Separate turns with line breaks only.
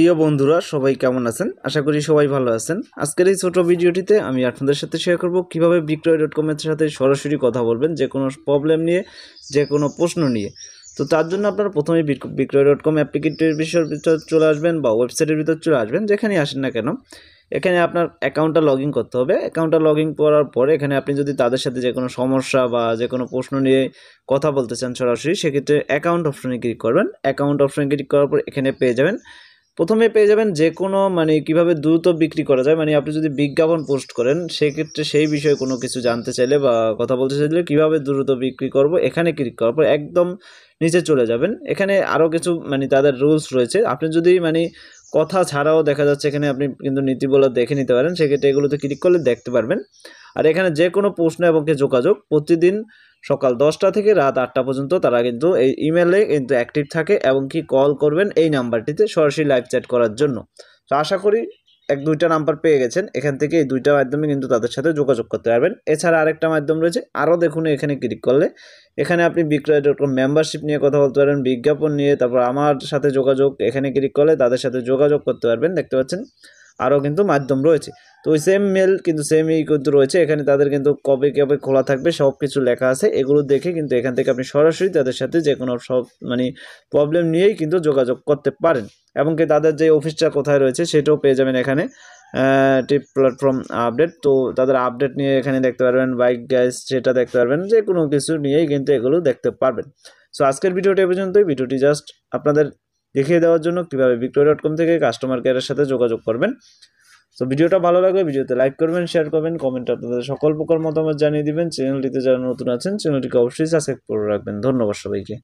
প্রিয় বন্ধুরা সবাই কেমন আছেন আশা করি সবাই ভালো আছেন আজকের এই ছোট ভিডিওটিতে আমি আপনাদের সাথে শেয়ার করব কিভাবে বিক্রয় ডট কমের সাথে সরাসরি কথা বলবেন যে কোনো প্রবলেম নিয়ে যে কোনো প্রশ্ন নিয়ে তো তার জন্য আপনারা প্রথমে বিক্রয় ডট কম অ্যাপ্লিকেটের বিষয়ের ভিতর চলে আসবেন বা ওয়েবসাইটের ভিতর চলে আসবেন যেখানে আসেন না কেন এখানে আপনার অ্যাকাউন্টটা লগ করতে হবে অ্যাকাউন্টটা লগ করার পরে এখানে আপনি যদি তাদের সাথে যে কোনো সমস্যা বা যে কোনো প্রশ্ন নিয়ে কথা বলতে চান সরাসরি সেক্ষেত্রে অ্যাকাউন্ট অপশনে ক্লিক করবেন অ্যাকাউন্ট অপশনে ক্লিক করার পর এখানে পেয়ে যাবেন প্রথমে পেয়ে যাবেন যে কোনো মানে কিভাবে দ্রুত বিক্রি করা যায় মানে আপনি যদি বিজ্ঞাপন পোস্ট করেন সেক্ষেত্রে সেই বিষয়ে কোনো কিছু জানতে চাইলে বা কথা বলতে চাইলে কীভাবে দ্রুত বিক্রি করব এখানে ক্লিক করার পর একদম নিচে চলে যাবেন এখানে আরও কিছু মানে তাদের রুলস রয়েছে আপনি যদি মানে কথা ছাড়াও দেখা যাচ্ছে এখানে আপনি কিন্তু নীতিগুলো দেখে নিতে পারেন সেক্ষেত্রে এগুলোতে ক্লিক করলে দেখতে পারবেন আর এখানে যে কোনো প্রশ্ন এবং যোগাযোগ প্রতিদিন সকাল দশটা থেকে রাত আটটা পর্যন্ত তারা কিন্তু এই ইমেলে কিন্তু অ্যাক্টিভ থাকে এবং কি কল করবেন এই নাম্বারটিতে সরাসরি লাইভ চ্যাট করার জন্য তো আশা করি এক দুইটা নাম্বার পেয়ে গেছেন এখান থেকে এই দুইটা মাধ্যমে কিন্তু তাদের সাথে যোগাযোগ করতে পারবেন এছাড়া আরেকটা মাধ্যম রয়েছে আরও দেখুন এখানে ক্লিক করলে এখানে আপনি বিক্রয় ডট কম মেম্বারশিপ নিয়ে কথা বলতে পারেন বিজ্ঞাপন নিয়ে তারপর আমার সাথে যোগাযোগ এখানে ক্লিক করলে তাদের সাথে যোগাযোগ করতে পারবেন দেখতে পাচ্ছেন আরও কিন্তু মাধ্যম রয়েছে তো ওই সেম মেল কিন্তু সেমই কিন্তু রয়েছে এখানে তাদের কিন্তু কবে কবে খোলা থাকবে সব কিছু লেখা আছে এগুলো দেখে কিন্তু এখান থেকে আপনি সরাসরি তাদের সাথে যে কোনো সব মানে প্রবলেম নিয়েই কিন্তু যোগাযোগ করতে পারেন এবং কি তাদের যে অফিসটা কোথায় রয়েছে সেটাও পেয়ে যাবেন এখানে টিপ প্ল্যাটফর্ম আপডেট তো তাদের আপডেট নিয়ে এখানে দেখতে পারবেন বাইক গ্যাস সেটা দেখতে পারবেন যে কোনো কিছু নিয়েই কিন্তু এগুলো দেখতে পারবেন সো আজকের ভিডিওটা পর্যন্তই ভিডিওটি জাস্ট আপনাদের দেখিয়ে দেওয়ার জন্য কীভাবে বিক্রয় ডট কম থেকে কাস্টমার কেয়ারের সাথে যোগাযোগ করবেন তো ভিডিওটা ভালো লাগবে ভিডিওতে লাইক করবেন শেয়ার করবেন কমেন্ট আপনাদের সকল প্রকার মতামত জানিয়ে দিবেন চ্যানেলটিতে যারা নতুন আছেন চ্যানেলটিকে অবশ্যই সাবস্ক্রাইব করে রাখবেন ধন্যবাদ সবাইকে